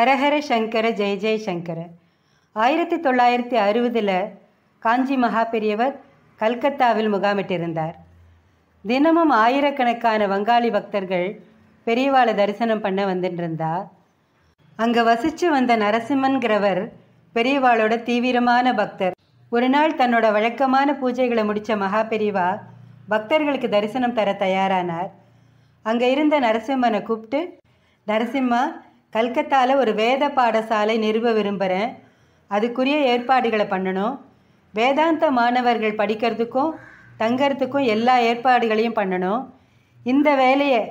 ஹரஹர சங்கர ஜெய ஜெய சங்கர ஆயிரத்தி தொள்ளாயிரத்தி அறுபதில் காஞ்சி மகா பெரியவர் கல்கத்தாவில் முகாமிட்டிருந்தார் தினமும் ஆயிரக்கணக்கான வங்காளி பக்தர்கள் பெரியவாளை தரிசனம் பண்ண வந்துட்டிருந்தா அங்கே வசித்து வந்த நரசிம்மன்கிறவர் பெரியவாளோட தீவிரமான பக்தர் ஒரு நாள் தன்னோட வழக்கமான பூஜைகளை முடித்த மகா பெரியவா பக்தர்களுக்கு தரிசனம் தர தயாரானார் அங்கே இருந்த நரசிம்மனை கூப்பிட்டு நரசிம்மா கல்கத்தாவில் ஒரு வேத பாடசாலை நிறுவ விரும்புகிறேன் அதுக்குரிய ஏற்பாடுகளை பண்ணணும் வேதாந்த மாணவர்கள் படிக்கிறதுக்கும் தங்கிறதுக்கும் எல்லா ஏற்பாடுகளையும் பண்ணணும் இந்த வேலையை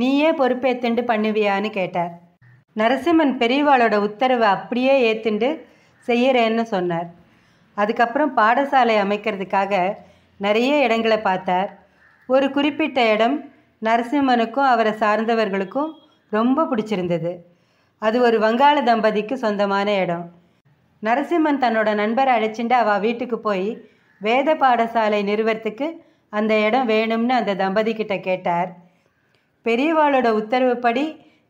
நீயே பொறுப்பேற்றுண்டு பண்ணுவியான்னு கேட்டார் நரசிம்மன் பெரியவாளோட உத்தரவை அப்படியே ஏற்றுண்டு செய்கிறேன்னு சொன்னார் அதுக்கப்புறம் பாடசாலை அமைக்கிறதுக்காக நிறைய இடங்களை பார்த்தார் ஒரு குறிப்பிட்ட இடம் நரசிம்மனுக்கும் அவரை சார்ந்தவர்களுக்கும் ரொம்ப பிடிச்சிருந்தது அது ஒரு வங்காள தம்பதிக்கு சொந்தமான இடம் நரசிம்மன் தன்னோட நண்பரை அழைச்சிட்டு அவள் வீட்டுக்கு போய் வேத பாடசாலை நிறுவத்துக்கு அந்த இடம் வேணும்னு அந்த தம்பதி கிட்ட கேட்டார் பெரியவாளோட உத்தரவுப்படி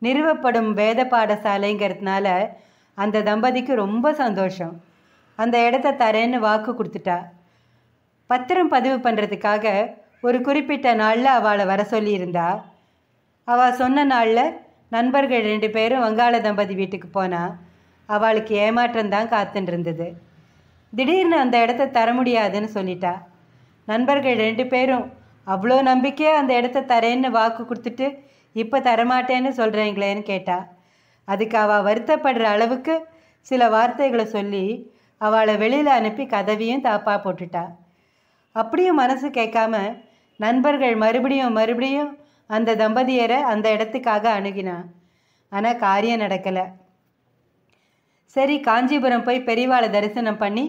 நிறுவப்படும் வேத பாடசாலைங்கிறதுனால அந்த தம்பதிக்கு ரொம்ப சந்தோஷம் அந்த இடத்த தரேன்னு வாக்கு கொடுத்துட்டா பத்திரம் பதிவு பண்ணுறதுக்காக ஒரு குறிப்பிட்ட நாளில் அவளை வர சொல்லியிருந்தா அவள் சொன்ன நாளில் நண்பர்கள் ரெண்டு பேரும் வங்காள தம்பதி வீட்டுக்கு போனால் அவளுக்கு ஏமாற்றம் தான் காத்துட்டு இருந்தது திடீர்னு அந்த இடத்த தர முடியாதுன்னு சொல்லிட்டா நண்பர்கள் ரெண்டு பேரும் அவ்வளோ நம்பிக்கையே அந்த இடத்த தரேன்னு வாக்கு கொடுத்துட்டு இப்போ தரமாட்டேன்னு சொல்கிறீங்களேன்னு கேட்டா அதுக்கு அவள் வருத்தப்படுற அளவுக்கு சில வார்த்தைகளை சொல்லி அவளை வெளியில் அனுப்பி கதவியும் தாப்பா போட்டுட்டா அப்படியும் மனசு கேட்காம நண்பர்கள் மறுபடியும் மறுபடியும் அந்த தம்பதியரை அந்த இடத்துக்காக அணுகினான் ஆனால் காரியம் நடக்கலை சரி காஞ்சிபுரம் போய் பெரியவாளை தரிசனம் பண்ணி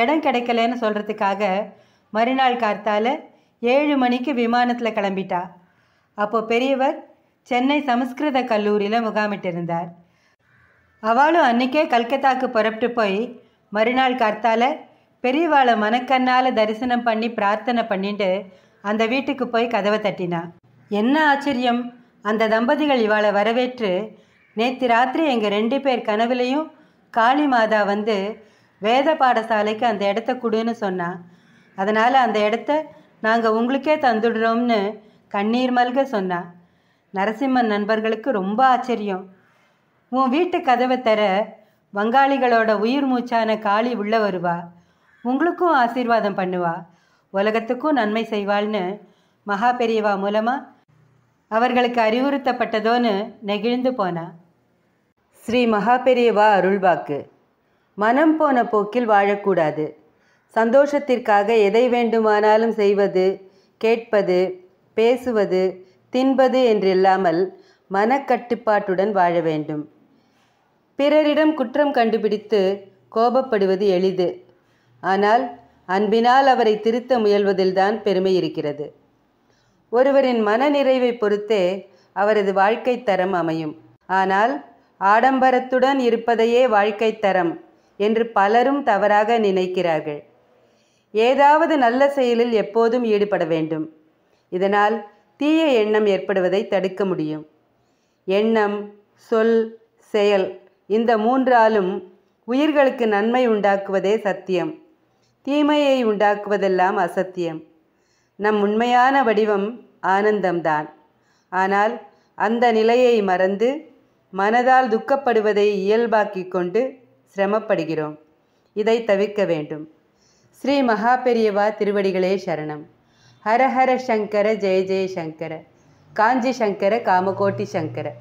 இடம் கிடைக்கலன்னு சொல்கிறதுக்காக மறுநாள் கார்த்தால ஏழு மணிக்கு விமானத்தில் கிளம்பிட்டா அப்போது பெரியவர் சென்னை சமஸ்கிருத கல்லூரியில் முகாமிட்டிருந்தார் அவளும் அன்றைக்கே கல்கத்தாவுக்கு புறப்பட்டு போய் மறுநாள் கார்த்தால பெரியவாளை மனக்கண்ணால் தரிசனம் பண்ணி பிரார்த்தனை பண்ணிட்டு அந்த வீட்டுக்கு போய் கதவை தட்டினான் என்ன ஆச்சரியம் அந்த தம்பதிகள் இவாளை வரவேற்று நேற்று ராத்திரி எங்கள் ரெண்டு பேர் கனவுலையும் காளி மாதா வந்து வேத பாடசாலைக்கு அந்த இடத்த கொடுன்னு சொன்னான் அதனால் அந்த இடத்த நாங்கள் உங்களுக்கே தந்துடுறோம்னு கண்ணீர் மல்க சொன்னா நரசிம்மன் நண்பர்களுக்கு ரொம்ப ஆச்சரியம் உன் வீட்டு கதவை தர வங்காளிகளோட உயிர் மூச்சான காளி உள்ளே வருவா உங்களுக்கும் ஆசீர்வாதம் பண்ணுவா உலகத்துக்கும் நன்மை செய்வாள்னு மகா பெரியவா மூலமாக அவர்களுக்கு அறிவுறுத்தப்பட்டதோன்னு நெகிழ்ந்து போனா ஸ்ரீ மகாபெரியவா அருள்வாக்கு மனம் போன போக்கில் வாழக்கூடாது சந்தோஷத்திற்காக எதை வேண்டுமானாலும் செய்வது கேட்பது பேசுவது தின்பது என்றில்லாமல் மனக்கட்டுப்பாட்டுடன் வாழ வேண்டும் பிறரிடம் குற்றம் கண்டுபிடித்து கோபப்படுவது எளிது ஆனால் அன்பினால் அவரை திருத்த முயல்வதில்தான் பெருமை இருக்கிறது ஒருவரின் மனநிறைவை பொறுத்தே அவரது வாழ்க்கை தரம் அமையும் ஆனால் ஆடம்பரத்துடன் இருப்பதையே வாழ்க்கை தரம் என்று பலரும் தவறாக நினைக்கிறார்கள் ஏதாவது நல்ல செயலில் எப்போதும் ஈடுபட வேண்டும் இதனால் தீய எண்ணம் ஏற்படுவதை தடுக்க முடியும் எண்ணம் சொல் செயல் இந்த மூன்றாலும் உயிர்களுக்கு நன்மை உண்டாக்குவதே சத்தியம் தீமையை உண்டாக்குவதெல்லாம் அசத்தியம் நம் உண்மையான வடிவம் ஆனந்தம்தான் ஆனால் அந்த நிலையை மறந்து மனதால் துக்கப்படுவதை இயல்பாக்கி கொண்டு சிரமப்படுகிறோம் இதை தவிர்க்க வேண்டும் ஸ்ரீ மகாபெரியவா திருவடிகளே சரணம் ஹரஹர சங்கர ஜெய ஜெய சங்கர காஞ்சி சங்கர காமகோட்டி சங்கர